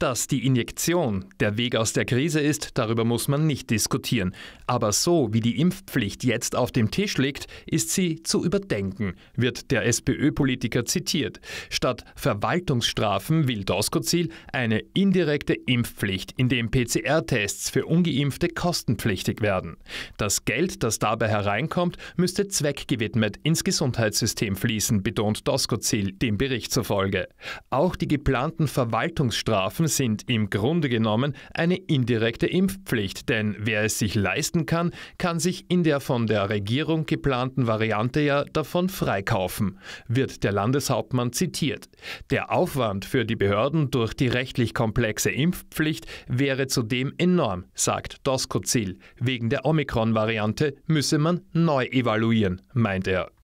Dass die Injektion der Weg aus der Krise ist, darüber muss man nicht diskutieren. Aber so wie die Impfpflicht jetzt auf dem Tisch liegt, ist sie zu überdenken, wird der SPÖ-Politiker zitiert. Statt Verwaltungsstrafen will Doskozil eine indirekte Impfpflicht, indem PCR-Tests für ungeimpfte kostenpflichtig werden. Das Geld, das dabei hereinkommt, müsste zweckgewidmet ins Gesundheitssystem fließen, betont Doskozil dem Bericht zufolge. Auch die geplanten Verwaltungsstrafen sind im Grunde genommen eine indirekte Impfpflicht, denn wer es sich leisten kann, kann sich in der von der Regierung geplanten Variante ja davon freikaufen, wird der Landeshauptmann zitiert. Der Aufwand für die Behörden durch die rechtlich komplexe Impfpflicht wäre zudem enorm, sagt Doskozil. Wegen der Omikron-Variante müsse man neu evaluieren, meint er.